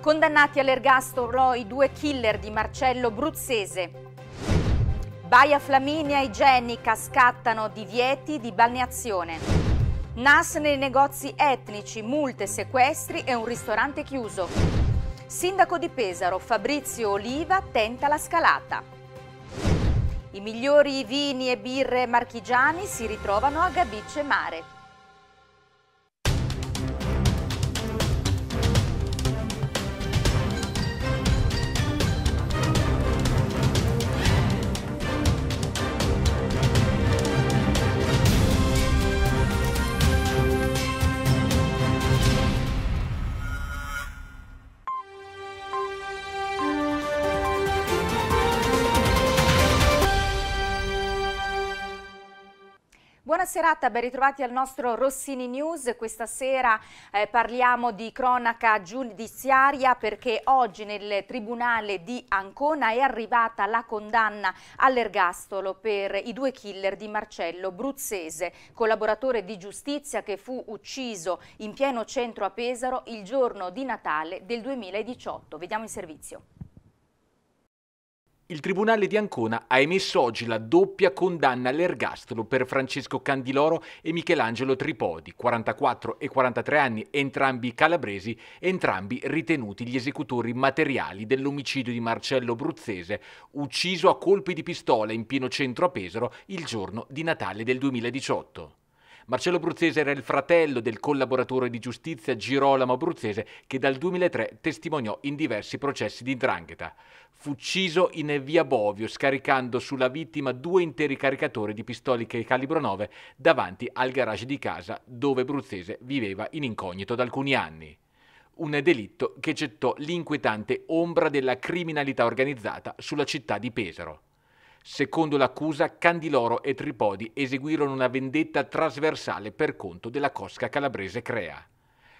Condannati all'ergastolo i due killer di Marcello Bruzzese. Baia Flaminia e Genica scattano divieti di balneazione. Nas nei negozi etnici, multe, sequestri e un ristorante chiuso. Sindaco di Pesaro Fabrizio Oliva tenta la scalata. I migliori vini e birre marchigiani si ritrovano a Gabice Mare. Buona serata, ben ritrovati al nostro Rossini News. Questa sera eh, parliamo di cronaca giudiziaria perché oggi nel Tribunale di Ancona è arrivata la condanna all'ergastolo per i due killer di Marcello Bruzzese, collaboratore di giustizia che fu ucciso in pieno centro a Pesaro il giorno di Natale del 2018. Vediamo in servizio. Il Tribunale di Ancona ha emesso oggi la doppia condanna all'ergastolo per Francesco Candiloro e Michelangelo Tripodi, 44 e 43 anni, entrambi calabresi, entrambi ritenuti gli esecutori materiali dell'omicidio di Marcello Bruzzese, ucciso a colpi di pistola in pieno centro a Pesaro il giorno di Natale del 2018. Marcello Bruzzese era il fratello del collaboratore di giustizia Girolamo Bruzzese che dal 2003 testimoniò in diversi processi di Drangheta. Fu ucciso in via Bovio scaricando sulla vittima due interi caricatori di pistoliche calibro 9 davanti al garage di casa dove Bruzzese viveva in incognito da alcuni anni un delitto che gettò l'inquietante ombra della criminalità organizzata sulla città di Pesaro. Secondo l'accusa, Candiloro e Tripodi eseguirono una vendetta trasversale per conto della cosca calabrese Crea.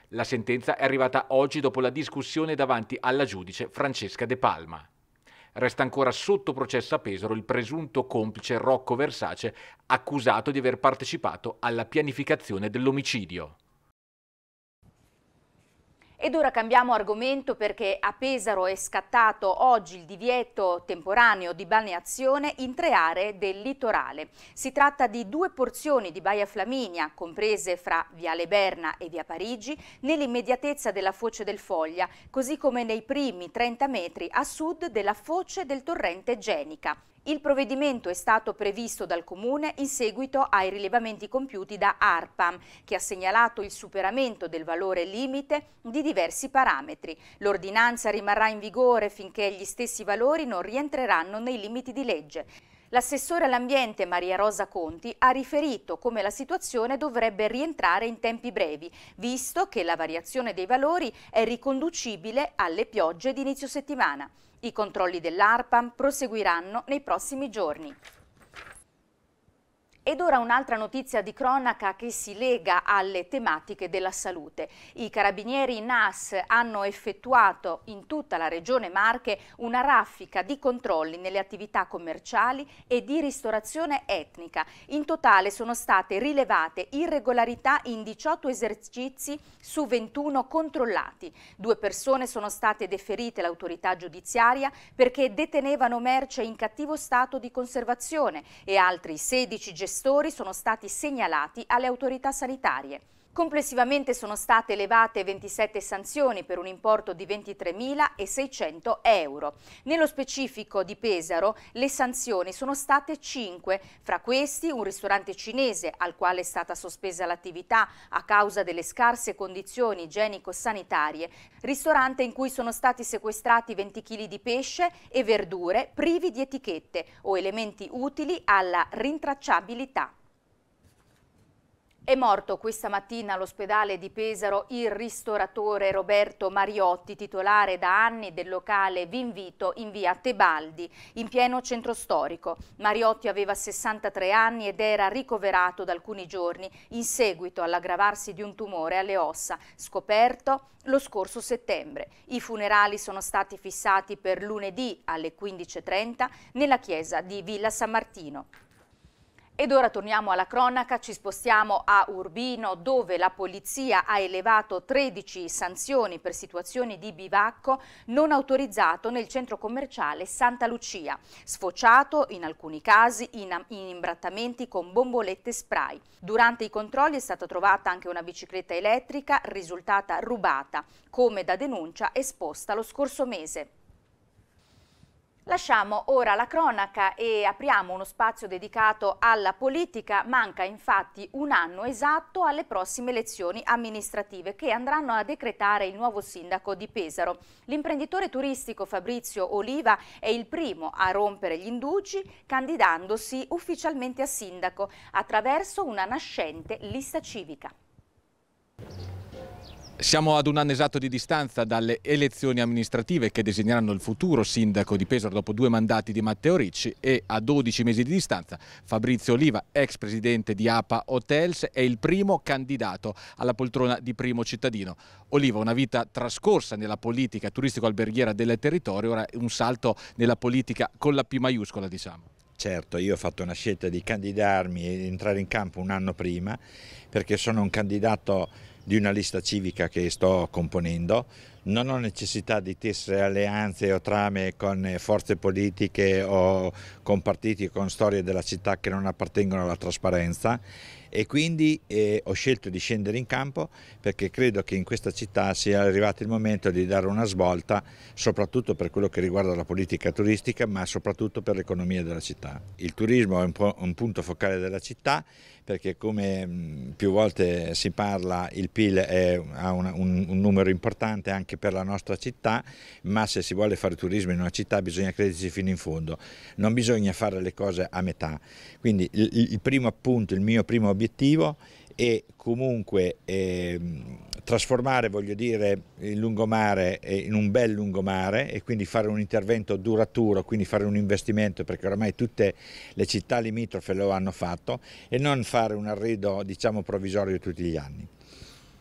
La sentenza è arrivata oggi dopo la discussione davanti alla giudice Francesca De Palma. Resta ancora sotto processo a Pesaro il presunto complice Rocco Versace, accusato di aver partecipato alla pianificazione dell'omicidio. Ed ora cambiamo argomento perché a Pesaro è scattato oggi il divieto temporaneo di balneazione in tre aree del litorale. Si tratta di due porzioni di Baia Flaminia, comprese fra Viale Berna e Via Parigi, nell'immediatezza della foce del Foglia, così come nei primi 30 metri a sud della foce del torrente Genica. Il provvedimento è stato previsto dal Comune in seguito ai rilevamenti compiuti da ARPAM, che ha segnalato il superamento del valore limite di diversi parametri. L'ordinanza rimarrà in vigore finché gli stessi valori non rientreranno nei limiti di legge. L'assessore all'ambiente Maria Rosa Conti ha riferito come la situazione dovrebbe rientrare in tempi brevi, visto che la variazione dei valori è riconducibile alle piogge di inizio settimana. I controlli dell'ARPAM proseguiranno nei prossimi giorni. Ed ora un'altra notizia di cronaca che si lega alle tematiche della salute. I carabinieri NAS hanno effettuato in tutta la regione Marche una raffica di controlli nelle attività commerciali e di ristorazione etnica. In totale sono state rilevate irregolarità in 18 esercizi su 21 controllati. Due persone sono state deferite all'autorità giudiziaria perché detenevano merce in cattivo stato di conservazione e altri 16 gestionati gestori sono stati segnalati alle autorità sanitarie. Complessivamente sono state elevate 27 sanzioni per un importo di 23.600 euro. Nello specifico di Pesaro le sanzioni sono state 5, fra questi un ristorante cinese al quale è stata sospesa l'attività a causa delle scarse condizioni igienico-sanitarie, ristorante in cui sono stati sequestrati 20 kg di pesce e verdure privi di etichette o elementi utili alla rintracciabilità. È morto questa mattina all'ospedale di Pesaro il ristoratore Roberto Mariotti, titolare da anni del locale Vi Invito in via Tebaldi, in pieno centro storico. Mariotti aveva 63 anni ed era ricoverato da alcuni giorni in seguito all'aggravarsi di un tumore alle ossa, scoperto lo scorso settembre. I funerali sono stati fissati per lunedì alle 15.30 nella chiesa di Villa San Martino. Ed ora torniamo alla cronaca, ci spostiamo a Urbino dove la polizia ha elevato 13 sanzioni per situazioni di bivacco non autorizzato nel centro commerciale Santa Lucia, sfociato in alcuni casi in, in imbrattamenti con bombolette spray. Durante i controlli è stata trovata anche una bicicletta elettrica risultata rubata, come da denuncia esposta lo scorso mese. Lasciamo ora la cronaca e apriamo uno spazio dedicato alla politica. Manca infatti un anno esatto alle prossime elezioni amministrative che andranno a decretare il nuovo sindaco di Pesaro. L'imprenditore turistico Fabrizio Oliva è il primo a rompere gli indugi candidandosi ufficialmente a sindaco attraverso una nascente lista civica. Siamo ad un anno esatto di distanza dalle elezioni amministrative che designeranno il futuro sindaco di Pesaro dopo due mandati di Matteo Ricci e a 12 mesi di distanza Fabrizio Oliva, ex presidente di APA Hotels, è il primo candidato alla poltrona di primo cittadino. Oliva, una vita trascorsa nella politica turistico-alberghiera del territorio, ora un salto nella politica con la P maiuscola diciamo. Certo, io ho fatto una scelta di candidarmi e entrare in campo un anno prima perché sono un candidato di una lista civica che sto componendo non ho necessità di tessere alleanze o trame con eh, forze politiche o con partiti o con storie della città che non appartengono alla trasparenza e quindi eh, ho scelto di scendere in campo perché credo che in questa città sia arrivato il momento di dare una svolta soprattutto per quello che riguarda la politica turistica ma soprattutto per l'economia della città. Il turismo è un, po un punto focale della città perché come mh, mm, più volte si parla il PIL è, ha una, un, un numero importante anche per la nostra città, ma se si vuole fare turismo in una città bisogna crederci fino in fondo, non bisogna fare le cose a metà. Quindi il, il primo appunto, il mio primo obiettivo è comunque eh, trasformare voglio dire, il lungomare eh, in un bel lungomare e quindi fare un intervento duraturo, quindi fare un investimento perché ormai tutte le città limitrofe lo hanno fatto e non fare un arredo diciamo, provvisorio tutti gli anni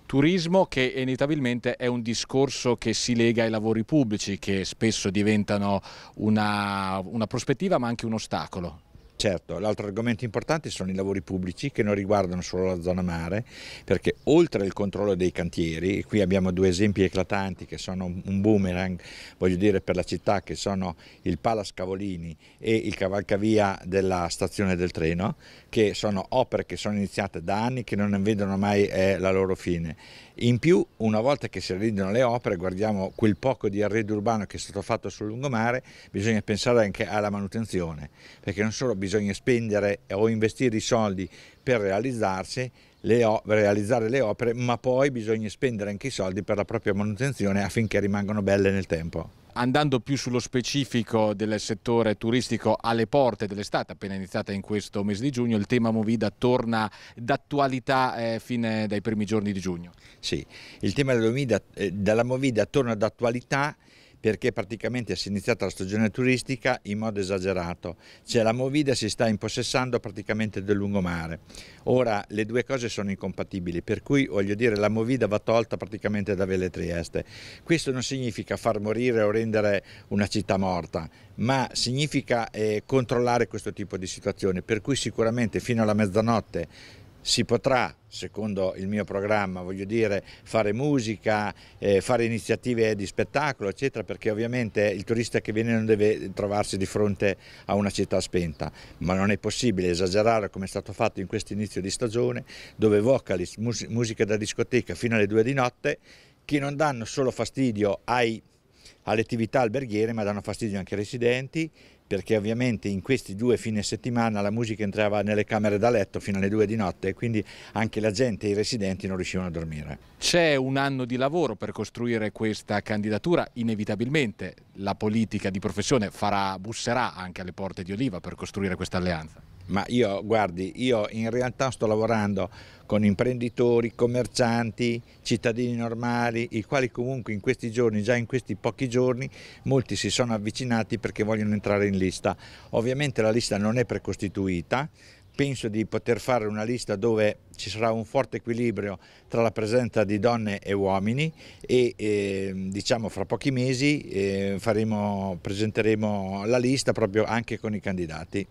turismo che inevitabilmente è un discorso che si lega ai lavori pubblici che spesso diventano una, una prospettiva ma anche un ostacolo. Certo, l'altro argomento importante sono i lavori pubblici che non riguardano solo la zona mare, perché oltre al controllo dei cantieri, e qui abbiamo due esempi eclatanti che sono un boomerang, voglio dire per la città, che sono il Palace Cavolini e il cavalcavia della stazione del treno, che sono opere che sono iniziate da anni che non vedono mai eh, la loro fine in più, una volta che si realizzano le opere, guardiamo quel poco di arredo urbano che è stato fatto sul lungomare, bisogna pensare anche alla manutenzione, perché non solo bisogna spendere o investire i soldi per realizzarsi, le realizzare le opere, ma poi bisogna spendere anche i soldi per la propria manutenzione affinché rimangano belle nel tempo andando più sullo specifico del settore turistico alle porte dell'estate, appena iniziata in questo mese di giugno, il tema Movida torna d'attualità eh, fin dai primi giorni di giugno. Sì, il tema della Movida, eh, della Movida torna d'attualità perché praticamente si è iniziata la stagione turistica in modo esagerato, cioè la Movida si sta impossessando praticamente del lungomare. Ora le due cose sono incompatibili, per cui voglio dire la Movida va tolta praticamente da Vele Trieste. Questo non significa far morire o rendere una città morta, ma significa eh, controllare questo tipo di situazione, per cui sicuramente fino alla mezzanotte si potrà, secondo il mio programma, voglio dire, fare musica, eh, fare iniziative di spettacolo, eccetera, perché ovviamente il turista che viene non deve trovarsi di fronte a una città spenta, ma non è possibile esagerare come è stato fatto in questo inizio di stagione, dove vocali, musica da discoteca fino alle due di notte, che non danno solo fastidio ai alle attività alberghiere ma danno fastidio anche ai residenti perché ovviamente in questi due fine settimana la musica entrava nelle camere da letto fino alle due di notte e quindi anche la gente e i residenti non riuscivano a dormire. C'è un anno di lavoro per costruire questa candidatura, inevitabilmente la politica di professione farà, busserà anche alle porte di Oliva per costruire questa alleanza ma io, guardi, io in realtà sto lavorando con imprenditori, commercianti, cittadini normali, i quali comunque in questi giorni, già in questi pochi giorni, molti si sono avvicinati perché vogliono entrare in lista. Ovviamente la lista non è precostituita, penso di poter fare una lista dove ci sarà un forte equilibrio tra la presenza di donne e uomini e eh, diciamo fra pochi mesi eh, faremo, presenteremo la lista proprio anche con i candidati.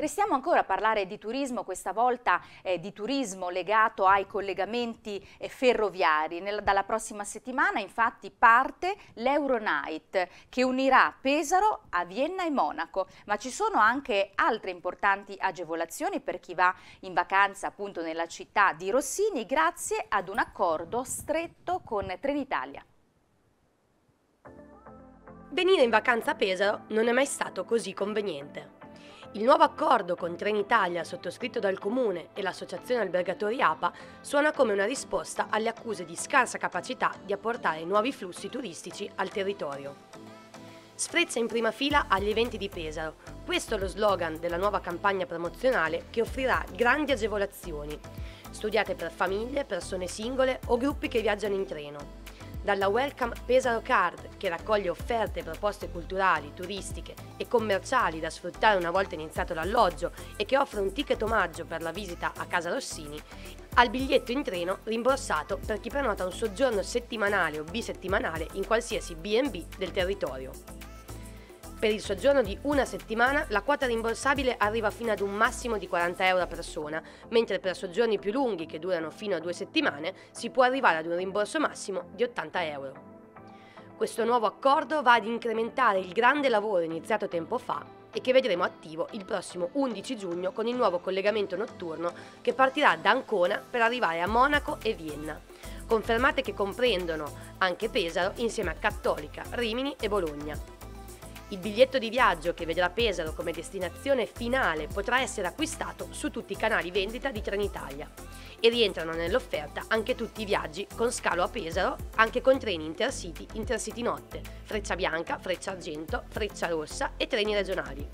Restiamo ancora a parlare di turismo, questa volta eh, di turismo legato ai collegamenti eh, ferroviari. Nella, dalla prossima settimana infatti parte l'Euronight che unirà Pesaro a Vienna e Monaco, ma ci sono anche altre importanti agevolazioni per chi va in vacanza appunto nella città di Rossini grazie ad un accordo stretto con Trenitalia. Venire in vacanza a Pesaro non è mai stato così conveniente. Il nuovo accordo con Trenitalia, sottoscritto dal Comune e l'Associazione Albergatori APA, suona come una risposta alle accuse di scarsa capacità di apportare nuovi flussi turistici al territorio. Sfrezza in prima fila agli eventi di Pesaro. Questo è lo slogan della nuova campagna promozionale che offrirà grandi agevolazioni, studiate per famiglie, persone singole o gruppi che viaggiano in treno dalla Welcome Pesaro Card, che raccoglie offerte e proposte culturali, turistiche e commerciali da sfruttare una volta iniziato l'alloggio e che offre un ticket omaggio per la visita a Casa Rossini, al biglietto in treno rimborsato per chi prenota un soggiorno settimanale o bisettimanale in qualsiasi B&B del territorio. Per il soggiorno di una settimana la quota rimborsabile arriva fino ad un massimo di 40 euro a persona, mentre per soggiorni più lunghi, che durano fino a due settimane, si può arrivare ad un rimborso massimo di 80 euro. Questo nuovo accordo va ad incrementare il grande lavoro iniziato tempo fa e che vedremo attivo il prossimo 11 giugno con il nuovo collegamento notturno che partirà da Ancona per arrivare a Monaco e Vienna. Confermate che comprendono anche Pesaro insieme a Cattolica, Rimini e Bologna. Il biglietto di viaggio che vedrà Pesaro come destinazione finale potrà essere acquistato su tutti i canali vendita di Trenitalia e rientrano nell'offerta anche tutti i viaggi con scalo a Pesaro, anche con treni intercity, intercity notte, freccia bianca, freccia argento, freccia rossa e treni regionali.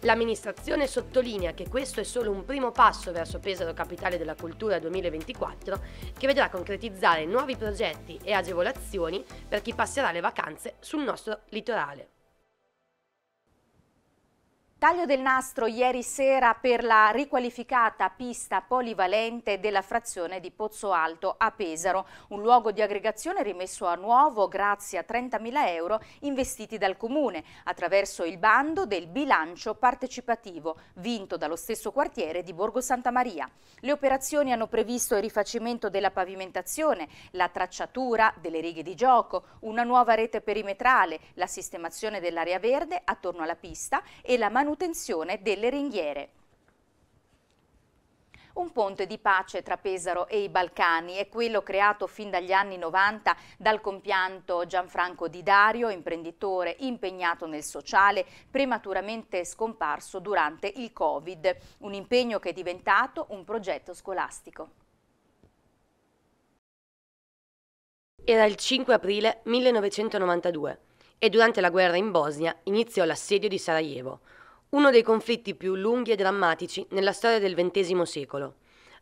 L'amministrazione sottolinea che questo è solo un primo passo verso Pesaro Capitale della Cultura 2024 che vedrà concretizzare nuovi progetti e agevolazioni per chi passerà le vacanze sul nostro litorale. Taglio del nastro ieri sera per la riqualificata pista polivalente della frazione di Pozzo Alto a Pesaro, un luogo di aggregazione rimesso a nuovo grazie a 30.000 euro investiti dal Comune attraverso il bando del bilancio partecipativo vinto dallo stesso quartiere di Borgo Santa Maria. Le operazioni hanno previsto il rifacimento della pavimentazione, la tracciatura delle righe di gioco, una nuova rete perimetrale, la sistemazione dell'area verde attorno alla pista e la manutenzione manutenzione delle ringhiere. Un ponte di pace tra Pesaro e i Balcani è quello creato fin dagli anni 90 dal compianto Gianfranco Di Dario, imprenditore impegnato nel sociale, prematuramente scomparso durante il Covid, un impegno che è diventato un progetto scolastico. Era il 5 aprile 1992 e durante la guerra in Bosnia iniziò l'assedio di Sarajevo, uno dei conflitti più lunghi e drammatici nella storia del XX secolo.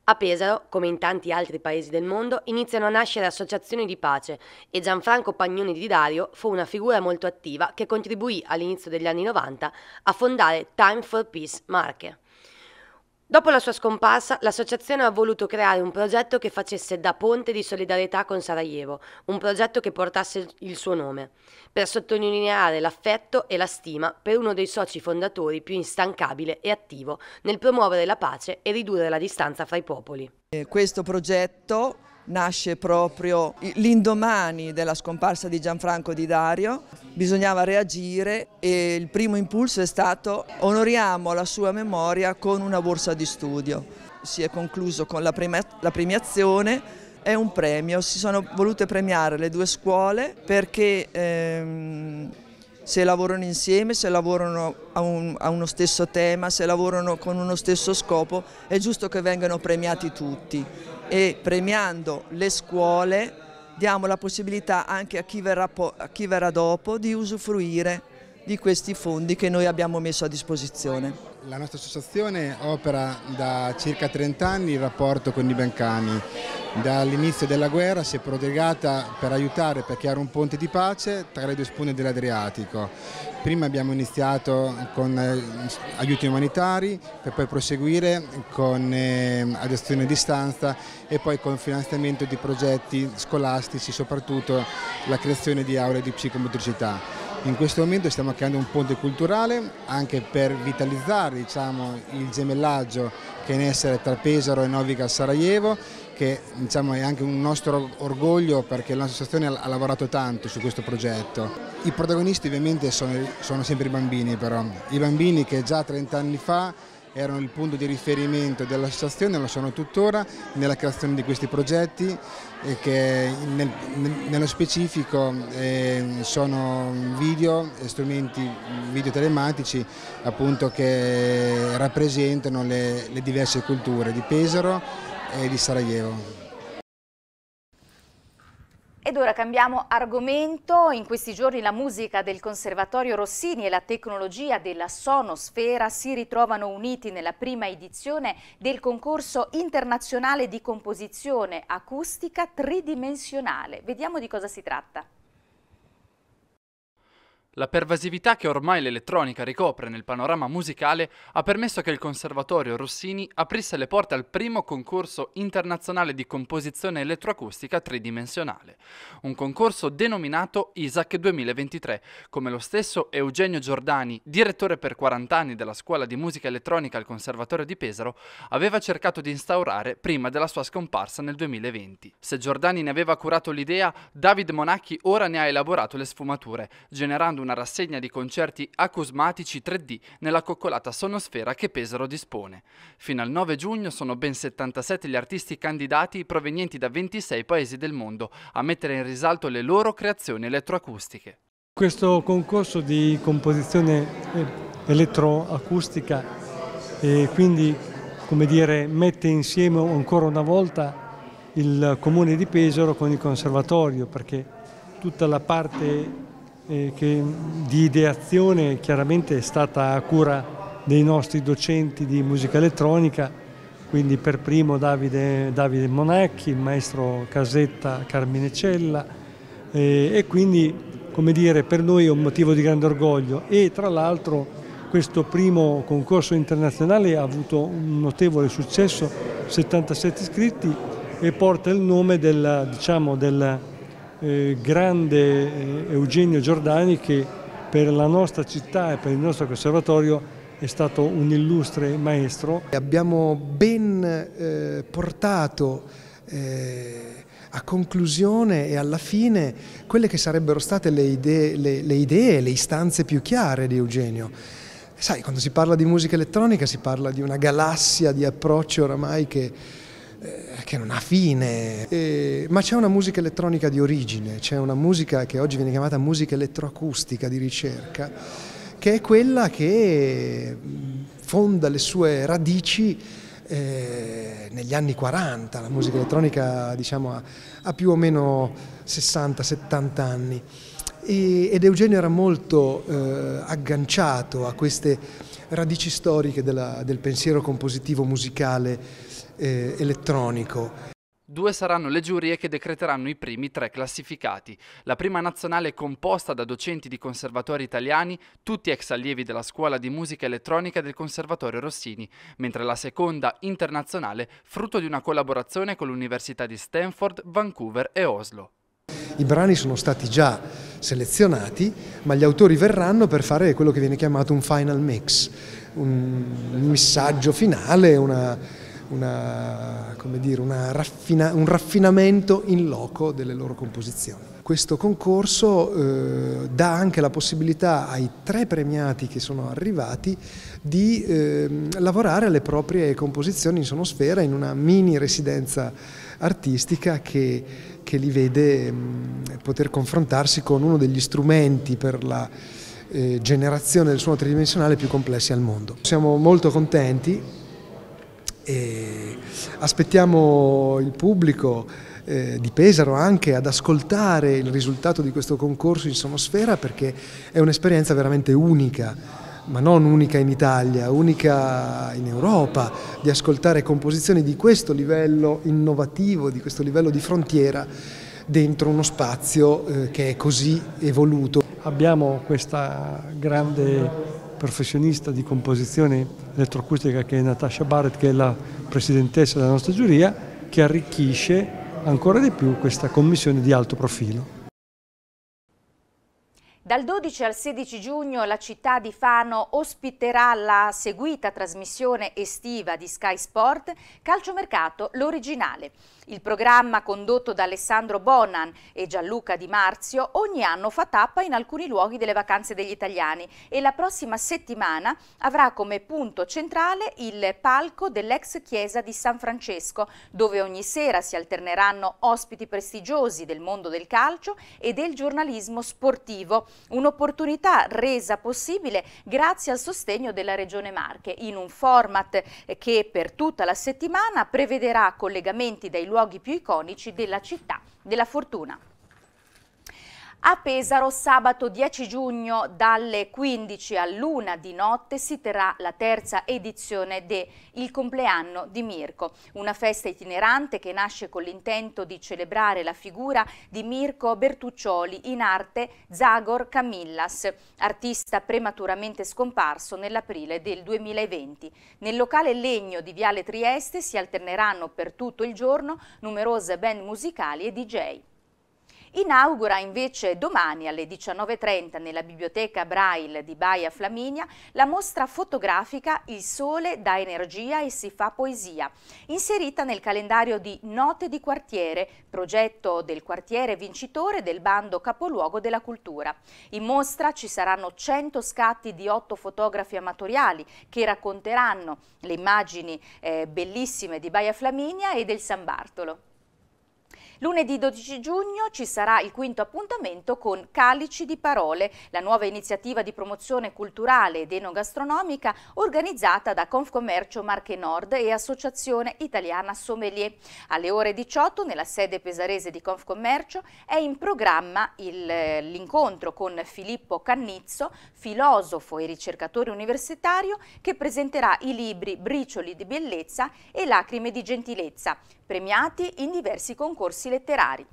A Pesaro, come in tanti altri paesi del mondo, iniziano a nascere associazioni di pace e Gianfranco Pagnoni di Dario fu una figura molto attiva che contribuì all'inizio degli anni 90 a fondare Time for Peace Marche. Dopo la sua scomparsa, l'associazione ha voluto creare un progetto che facesse da ponte di solidarietà con Sarajevo, un progetto che portasse il suo nome, per sottolineare l'affetto e la stima per uno dei soci fondatori più instancabile e attivo nel promuovere la pace e ridurre la distanza fra i popoli. Eh, questo progetto nasce proprio l'indomani della scomparsa di Gianfranco Di Dario. Bisognava reagire e il primo impulso è stato onoriamo la sua memoria con una borsa di studio. Si è concluso con la, premi la premiazione è un premio, si sono volute premiare le due scuole perché ehm, se lavorano insieme, se lavorano a, un, a, uno stesso tema, se lavorano con uno stesso scopo, è giusto che vengano premiati tutti e premiando le scuole diamo la possibilità anche a chi verrà, a chi verrà dopo di usufruire di questi fondi che noi abbiamo messo a disposizione. La nostra associazione opera da circa 30 anni in rapporto con i bancani. Dall'inizio della guerra si è prodigata per aiutare, per creare un ponte di pace tra le due spune dell'Adriatico. Prima abbiamo iniziato con eh, aiuti umanitari, per poi proseguire con ehm, adozione a distanza e poi con finanziamento di progetti scolastici, soprattutto la creazione di aule di psicomotricità. In questo momento stiamo creando un ponte culturale anche per vitalizzare diciamo, il gemellaggio che è in essere tra Pesaro e Novica Sarajevo che diciamo, è anche un nostro orgoglio perché la nostra associazione ha lavorato tanto su questo progetto. I protagonisti ovviamente sono, sono sempre i bambini però, i bambini che già 30 anni fa erano il punto di riferimento dell'associazione, lo sono tuttora nella creazione di questi progetti e che nel, nello specifico eh, sono video, strumenti video telematici appunto, che rappresentano le, le diverse culture di Pesaro e di Sarajevo. Ed ora cambiamo argomento. In questi giorni la musica del Conservatorio Rossini e la tecnologia della sonosfera si ritrovano uniti nella prima edizione del concorso internazionale di composizione acustica tridimensionale. Vediamo di cosa si tratta. La pervasività che ormai l'elettronica ricopre nel panorama musicale ha permesso che il Conservatorio Rossini aprisse le porte al primo concorso internazionale di composizione elettroacustica tridimensionale, un concorso denominato ISAC 2023, come lo stesso Eugenio Giordani, direttore per 40 anni della Scuola di Musica Elettronica al Conservatorio di Pesaro, aveva cercato di instaurare prima della sua scomparsa nel 2020. Se Giordani ne aveva curato l'idea, David Monacchi ora ne ha elaborato le sfumature, generando una rassegna di concerti acusmatici 3D nella coccolata sonosfera che Pesaro dispone. Fino al 9 giugno sono ben 77 gli artisti candidati provenienti da 26 paesi del mondo a mettere in risalto le loro creazioni elettroacustiche. Questo concorso di composizione eh, elettroacustica e quindi come dire, mette insieme ancora una volta il comune di Pesaro con il conservatorio perché tutta la parte eh, che di ideazione chiaramente è stata a cura dei nostri docenti di musica elettronica, quindi per primo Davide, Davide Monacchi, il maestro Casetta Carminecella eh, e quindi come dire, per noi è un motivo di grande orgoglio e tra l'altro questo primo concorso internazionale ha avuto un notevole successo, 77 iscritti e porta il nome del, diciamo, del eh, grande eh, Eugenio Giordani che per la nostra città e per il nostro conservatorio è stato un illustre maestro. Abbiamo ben eh, portato eh, a conclusione e alla fine quelle che sarebbero state le idee, le, le idee, le istanze più chiare di Eugenio. Sai, quando si parla di musica elettronica si parla di una galassia di approcci oramai che eh, che non ha fine, e, ma c'è una musica elettronica di origine, c'è una musica che oggi viene chiamata musica elettroacustica di ricerca, che è quella che mm, fonda le sue radici eh, negli anni 40, la musica elettronica diciamo, ha, ha più o meno 60-70 anni ed Eugenio era molto eh, agganciato a queste radici storiche della, del pensiero compositivo musicale eh, elettronico. Due saranno le giurie che decreteranno i primi tre classificati. La prima nazionale è composta da docenti di conservatori italiani, tutti ex allievi della scuola di musica elettronica del Conservatorio Rossini, mentre la seconda, internazionale, frutto di una collaborazione con l'Università di Stanford, Vancouver e Oslo. I brani sono stati già selezionati, ma gli autori verranno per fare quello che viene chiamato un final mix, un missaggio finale, una, una, dire, una raffina, un raffinamento in loco delle loro composizioni. Questo concorso eh, dà anche la possibilità ai tre premiati che sono arrivati di eh, lavorare alle proprie composizioni in sonosfera in una mini residenza artistica che, che li vede mh, ehm, poter confrontarsi con uno degli strumenti per la eh, generazione del suono tridimensionale più complessi al mondo. Siamo molto contenti e aspettiamo il pubblico eh, di Pesaro anche ad ascoltare il risultato di questo concorso in sonosfera perché è un'esperienza veramente unica ma non unica in Italia, unica in Europa, di ascoltare composizioni di questo livello innovativo, di questo livello di frontiera dentro uno spazio eh, che è così evoluto. Abbiamo questa grande professionista di composizione elettroacustica che è Natasha Barrett, che è la presidentessa della nostra giuria, che arricchisce ancora di più questa commissione di alto profilo. Dal 12 al 16 giugno la città di Fano ospiterà la seguita trasmissione estiva di Sky Sport Calciomercato l'originale. Il programma condotto da Alessandro Bonan e Gianluca Di Marzio ogni anno fa tappa in alcuni luoghi delle vacanze degli italiani e la prossima settimana avrà come punto centrale il palco dell'ex chiesa di San Francesco, dove ogni sera si alterneranno ospiti prestigiosi del mondo del calcio e del giornalismo sportivo, un'opportunità resa possibile grazie al sostegno della Regione Marche, in un format che per tutta la settimana prevederà collegamenti dai luoghi luoghi più iconici della città della fortuna. A Pesaro sabato 10 giugno dalle 15 all'1 di notte si terrà la terza edizione de Il compleanno di Mirko, una festa itinerante che nasce con l'intento di celebrare la figura di Mirko Bertuccioli in arte Zagor Camillas, artista prematuramente scomparso nell'aprile del 2020. Nel locale legno di Viale Trieste si alterneranno per tutto il giorno numerose band musicali e DJ. Inaugura invece domani alle 19.30 nella biblioteca Braille di Baia Flaminia la mostra fotografica Il sole dà energia e si fa poesia, inserita nel calendario di Note di quartiere, progetto del quartiere vincitore del bando Capoluogo della Cultura. In mostra ci saranno 100 scatti di 8 fotografi amatoriali che racconteranno le immagini eh, bellissime di Baia Flaminia e del San Bartolo. Lunedì 12 giugno ci sarà il quinto appuntamento con Calici di Parole, la nuova iniziativa di promozione culturale ed enogastronomica organizzata da Confcommercio Marche Nord e Associazione Italiana Sommelier. Alle ore 18 nella sede pesarese di Confcommercio è in programma l'incontro con Filippo Cannizzo, filosofo e ricercatore universitario che presenterà i libri Bricioli di bellezza e Lacrime di gentilezza, premiati in diversi concorsi letterari.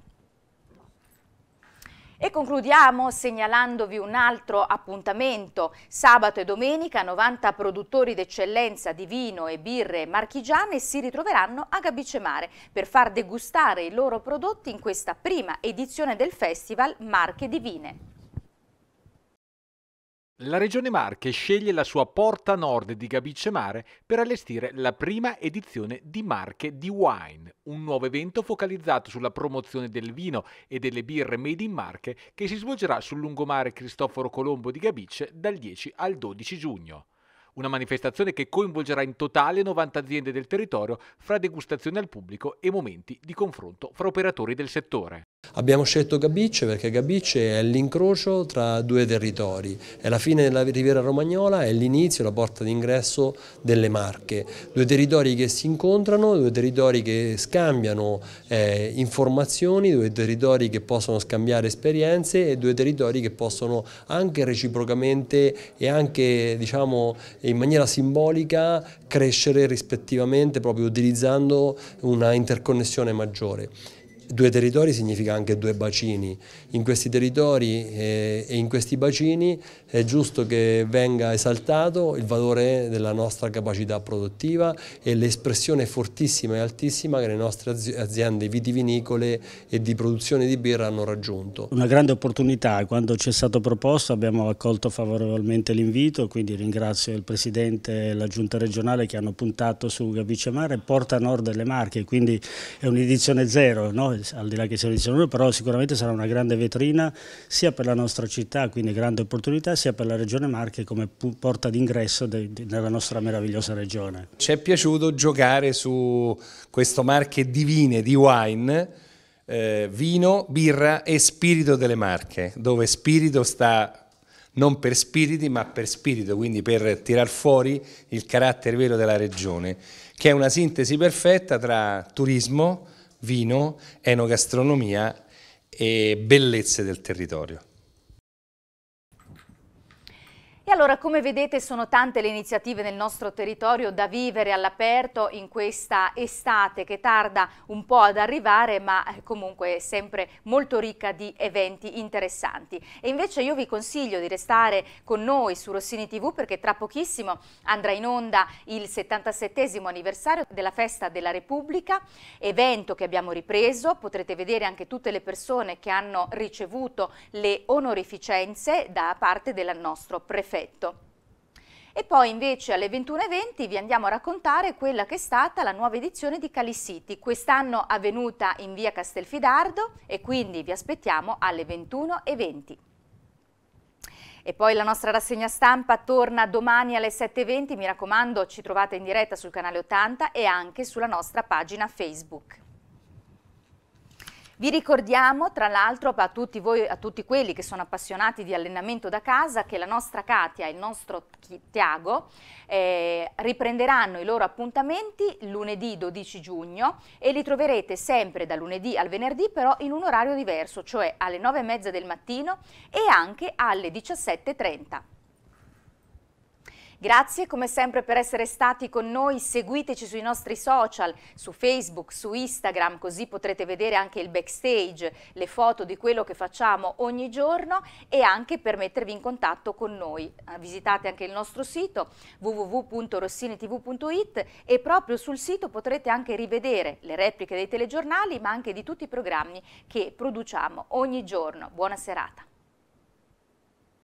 E concludiamo segnalandovi un altro appuntamento. Sabato e domenica 90 produttori d'eccellenza di vino e birre marchigiane si ritroveranno a Gabicemare per far degustare i loro prodotti in questa prima edizione del festival Marche Divine. La Regione Marche sceglie la sua porta nord di Gabicemare per allestire la prima edizione di Marche di Wine, un nuovo evento focalizzato sulla promozione del vino e delle birre made in Marche che si svolgerà sul lungomare Cristoforo Colombo di Gabice dal 10 al 12 giugno. Una manifestazione che coinvolgerà in totale 90 aziende del territorio fra degustazioni al pubblico e momenti di confronto fra operatori del settore. Abbiamo scelto Gabicce perché Gabicce è l'incrocio tra due territori, è la fine della Riviera Romagnola è l'inizio, la porta d'ingresso delle Marche, due territori che si incontrano, due territori che scambiano eh, informazioni, due territori che possono scambiare esperienze e due territori che possono anche reciprocamente e anche diciamo, in maniera simbolica crescere rispettivamente proprio utilizzando una interconnessione maggiore due territori significa anche due bacini. In questi territori eh, e in questi bacini è giusto che venga esaltato il valore della nostra capacità produttiva e l'espressione fortissima e altissima che le nostre aziende vitivinicole e di produzione di birra hanno raggiunto. Una grande opportunità, quando ci è stato proposto abbiamo accolto favorevolmente l'invito, quindi ringrazio il Presidente e la Giunta regionale che hanno puntato su Gavice Mare, porta nord delle Marche, quindi è un'edizione zero, no? al di là che sia un'edizione 1, però sicuramente sarà una grande vetrina sia per la nostra città, quindi grande opportunità, sia per la regione Marche come porta d'ingresso nella nostra meravigliosa regione. Ci è piaciuto giocare su questo Marche Divine di Wine, eh, vino, birra e spirito delle Marche, dove spirito sta non per spiriti ma per spirito, quindi per tirar fuori il carattere vero della regione, che è una sintesi perfetta tra turismo, vino, enogastronomia e bellezze del territorio. E allora come vedete sono tante le iniziative nel nostro territorio da vivere all'aperto in questa estate che tarda un po' ad arrivare ma eh, comunque è sempre molto ricca di eventi interessanti. E invece io vi consiglio di restare con noi su Rossini TV perché tra pochissimo andrà in onda il 77 anniversario della Festa della Repubblica, evento che abbiamo ripreso, potrete vedere anche tutte le persone che hanno ricevuto le onorificenze da parte del nostro prefetto perfetto. E poi invece alle 21.20 vi andiamo a raccontare quella che è stata la nuova edizione di Cali City, quest'anno avvenuta in via Castelfidardo e quindi vi aspettiamo alle 21.20. E poi la nostra rassegna stampa torna domani alle 7.20, mi raccomando ci trovate in diretta sul canale 80 e anche sulla nostra pagina Facebook. Vi ricordiamo tra l'altro a tutti voi, a tutti quelli che sono appassionati di allenamento da casa, che la nostra Katia e il nostro Tiago eh, riprenderanno i loro appuntamenti lunedì 12 giugno e li troverete sempre da lunedì al venerdì però in un orario diverso, cioè alle 9.30 del mattino e anche alle 17.30. Grazie come sempre per essere stati con noi, seguiteci sui nostri social, su Facebook, su Instagram, così potrete vedere anche il backstage, le foto di quello che facciamo ogni giorno e anche per mettervi in contatto con noi. Eh, visitate anche il nostro sito www.rossinitv.it e proprio sul sito potrete anche rivedere le repliche dei telegiornali ma anche di tutti i programmi che produciamo ogni giorno. Buona serata.